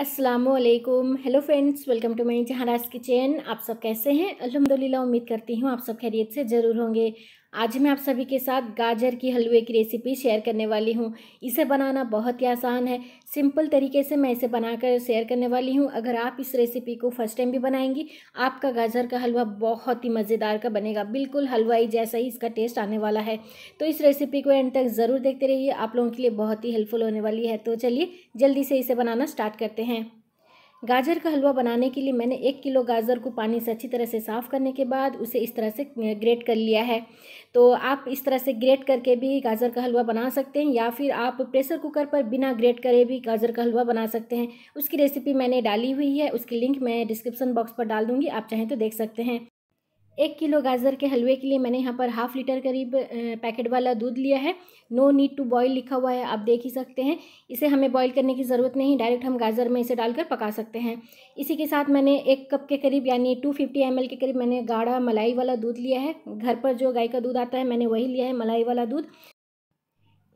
असलकुम hello friends welcome to my Jahanraj kitchen आप सब कैसे हैं अलहमदिल्ला उम्मीद करती हूँ आप सब खैरियत से ज़रूर होंगे आज मैं आप सभी के साथ गाजर की हलवे की रेसिपी शेयर करने वाली हूँ इसे बनाना बहुत ही आसान है सिंपल तरीके से मैं इसे बनाकर शेयर करने वाली हूँ अगर आप इस रेसिपी को फर्स्ट टाइम भी बनाएंगी आपका गाजर का हलवा बहुत ही मज़ेदार का बनेगा बिल्कुल हलवाई जैसा ही इसका टेस्ट आने वाला है तो इस रेसिपी को एंड तक ज़रूर देखते रहिए आप लोगों के लिए बहुत ही हेल्पफुल होने वाली है तो चलिए जल्दी से इसे बनाना स्टार्ट करते हैं गाजर का हलवा बनाने के लिए मैंने एक किलो गाजर को पानी से अच्छी तरह से साफ़ करने के बाद उसे इस तरह से ग्रेट कर लिया है तो आप इस तरह से ग्रेट करके भी गाजर का हलवा बना सकते हैं या फिर आप प्रेशर कुकर पर बिना ग्रेट करे भी गाजर का हलवा बना सकते हैं उसकी रेसिपी मैंने डाली हुई है उसकी लिंक मैं डिस्क्रिप्सन बॉक्स पर डाल दूँगी आप चाहें तो देख सकते हैं एक किलो गाजर के हलवे के लिए मैंने यहाँ पर हाफ लीटर करीब पैकेट वाला दूध लिया है नो नीड टू बॉयल लिखा हुआ है आप देख ही सकते हैं इसे हमें बॉयल करने की ज़रूरत नहीं डायरेक्ट हम गाजर में इसे डालकर पका सकते हैं इसी के साथ मैंने एक कप के करीब यानी टू फिफ्टी एम के करीब मैंने गाढ़ा मलाई वाला दूध लिया है घर पर जो गाय का दूध आता है मैंने वही लिया है मलाई वाला दूध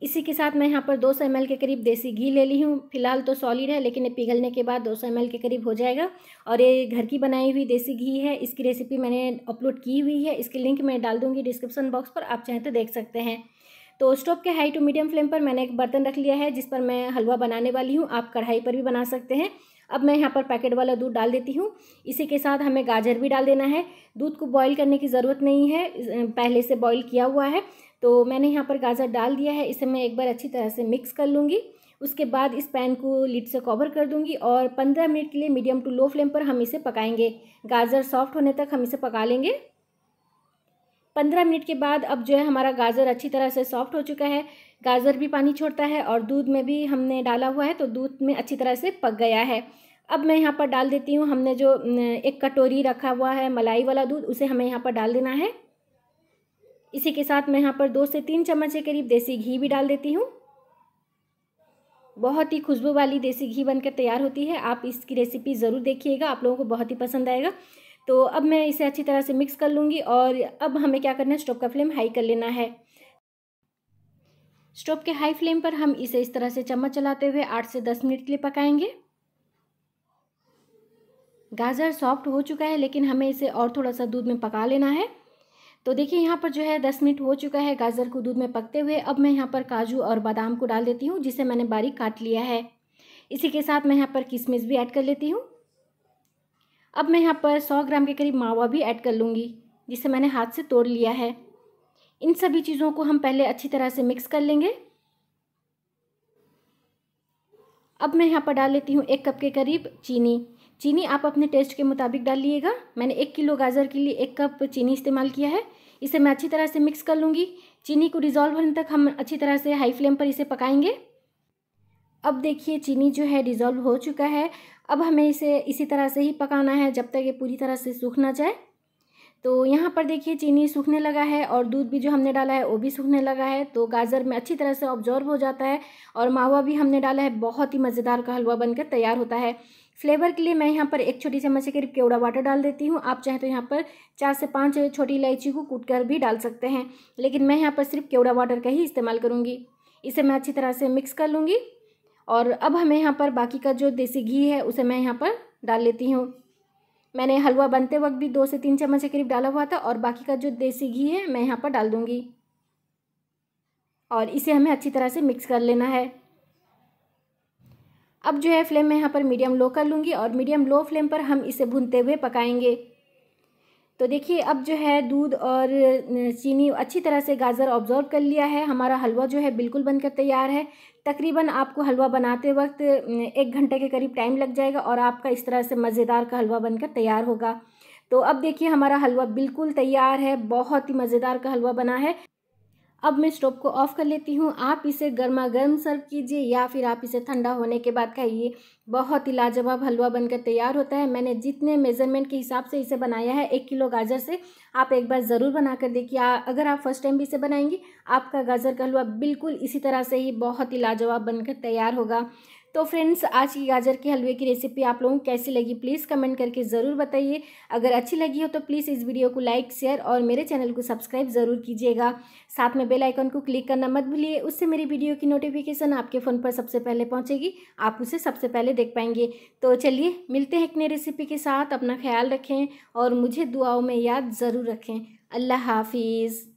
इसी के साथ मैं यहाँ पर 200 सौ के करीब देसी घी ले ली हूँ फिलहाल तो सॉलिड है लेकिन ये पिघलने के बाद 200 सौ के करीब हो जाएगा और ये घर की बनाई हुई देसी घी है इसकी रेसिपी मैंने अपलोड की हुई है इसकी लिंक मैं डाल दूँगी डिस्क्रिप्सन बॉक्स पर आप चाहें तो देख सकते हैं तो स्टोव के हाई टू मीडियम फ्लेम पर मैंने एक बर्तन रख लिया है जिस पर मैं हलवा बनाने वाली हूँ आप कढ़ाई पर भी बना सकते हैं अब मैं यहाँ पर पैकेट वाला दूध डाल देती हूँ इसी के साथ हमें गाजर भी डाल देना है दूध को बॉईल करने की ज़रूरत नहीं है पहले से बॉईल किया हुआ है तो मैंने यहाँ पर गाजर डाल दिया है इसे मैं एक बार अच्छी तरह से मिक्स कर लूँगी उसके बाद इस पैन को लिड से कवर कर दूंगी और पंद्रह मिनट के लिए मीडियम टू लो फ्लेम पर हम इसे पकाएंगे गाजर सॉफ्ट होने तक हम इसे पका लेंगे पंद्रह मिनट के बाद अब जो है हमारा गाजर अच्छी तरह से सॉफ्ट हो चुका है गाजर भी पानी छोड़ता है और दूध में भी हमने डाला हुआ है तो दूध में अच्छी तरह से पक गया है अब मैं यहाँ पर डाल देती हूँ हमने जो एक कटोरी रखा हुआ है मलाई वाला दूध उसे हमें यहाँ पर डाल देना है इसी के साथ मैं यहाँ पर दो से तीन चम्मच के करीब देसी घी भी डाल देती हूँ बहुत ही खुशबू वाली देसी घी बनकर तैयार होती है आप इसकी रेसिपी ज़रूर देखिएगा आप लोगों को बहुत ही पसंद आएगा तो अब मैं इसे अच्छी तरह से मिक्स कर लूँगी और अब हमें क्या करना है स्टोव का फ्लेम हाई कर लेना है स्टोव के हाई फ्लेम पर हम इसे इस तरह से चम्मच चलाते हुए आठ से दस मिनट के लिए पकाएंगे गाजर सॉफ्ट हो चुका है लेकिन हमें इसे और थोड़ा सा दूध में पका लेना है तो देखिए यहाँ पर जो है दस मिनट हो चुका है गाजर को दूध में पकते हुए अब मैं यहाँ पर काजू और बादाम को डाल देती हूँ जिसे मैंने बारीक काट लिया है इसी के साथ मैं यहाँ पर किशमिश भी ऐड कर लेती हूँ अब मैं यहाँ पर सौ ग्राम के करीब मावा भी ऐड कर लूँगी जिसे मैंने हाथ से तोड़ लिया है इन सभी चीज़ों को हम पहले अच्छी तरह से मिक्स कर लेंगे अब मैं यहाँ पर डाल लेती हूँ एक कप के करीब चीनी चीनी आप अपने टेस्ट के मुताबिक डाल लीजिएगा मैंने एक किलो गाजर के लिए एक कप चीनी इस्तेमाल किया है इसे मैं अच्छी तरह से मिक्स कर लूँगी चीनी को डिज़ोल्व होने तक हम अच्छी तरह से हाई फ्लेम पर इसे पकाएंगे अब देखिए चीनी जो है डिज़ोल्व हो चुका है अब हमें इसे इसी तरह से ही पकाना है जब तक ये पूरी तरह से सूख ना जाए तो यहाँ पर देखिए चीनी सूखने लगा है और दूध भी जो हमने डाला है वो भी सूखने लगा है तो गाजर में अच्छी तरह से ऑब्जॉर्व हो जाता है और मावा भी हमने डाला है बहुत ही मज़ेदार का हलवा बनकर तैयार होता है फ्लेवर के लिए मैं यहाँ पर एक छोटी चम्मच के करीब केवड़ा वाटर डाल देती हूँ आप चाहें तो यहाँ पर चार से पाँच छोटी इलायची को कूट कर भी डाल सकते हैं लेकिन मैं यहाँ पर सिर्फ केवड़ा वाटर का ही इस्तेमाल करूँगी इसे मैं अच्छी तरह से मिक्स कर लूँगी और अब हमें यहाँ पर बाकी का जो देसी घी है उसे मैं यहाँ पर डाल लेती हूँ मैंने हलवा बनते वक्त भी दो से तीन चम्मच के करीब डाला हुआ था और बाकी का जो देसी घी है मैं यहाँ पर डाल दूँगी और इसे हमें अच्छी तरह से मिक्स कर लेना है अब जो है फ्लेम मैं यहाँ पर मीडियम लो कर लूँगी और मीडियम लो फ्लेम पर हम इसे भूनते हुए पकाएंगे तो देखिए अब जो है दूध और चीनी अच्छी तरह से गाजर ऑब्जॉर्व कर लिया है हमारा हलवा जो है बिल्कुल बनकर तैयार है तकरीबन आपको हलवा बनाते वक्त एक घंटे के करीब टाइम लग जाएगा और आपका इस तरह से मज़ेदार का हलवा बनकर तैयार होगा तो अब देखिए हमारा हलवा बिल्कुल तैयार है बहुत ही मज़ेदार का हलवा बना है अब मैं स्टोव को ऑफ़ कर लेती हूँ आप इसे गर्मा गर्म सर्व कीजिए या फिर आप इसे ठंडा होने के बाद खाइए बहुत ही लाजवाब हलवा बनकर तैयार होता है मैंने जितने मेजरमेंट के हिसाब से इसे बनाया है एक किलो गाजर से आप एक बार ज़रूर बना कर देखिए अगर आप फर्स्ट टाइम भी इसे बनाएंगी आपका गाजर का हलवा बिल्कुल इसी तरह से ही बहुत ही लाजवाब बनकर तैयार होगा तो फ्रेंड्स आज की गाजर के हलवे की रेसिपी आप लोगों को कैसी लगी प्लीज़ कमेंट करके ज़रूर बताइए अगर अच्छी लगी हो तो प्लीज़ इस वीडियो को लाइक शेयर और मेरे चैनल को सब्सक्राइब ज़रूर कीजिएगा साथ में बेल आइकन को क्लिक करना मत भूलिए उससे मेरी वीडियो की नोटिफिकेशन आपके फ़ोन पर सबसे पहले पहुँचेगी आप उसे सबसे पहले देख पाएंगे तो चलिए मिलते हैं एक नई रेसिपी के साथ अपना ख्याल रखें और मुझे दुआओं में याद ज़रूर रखें अल्लाह हाफिज़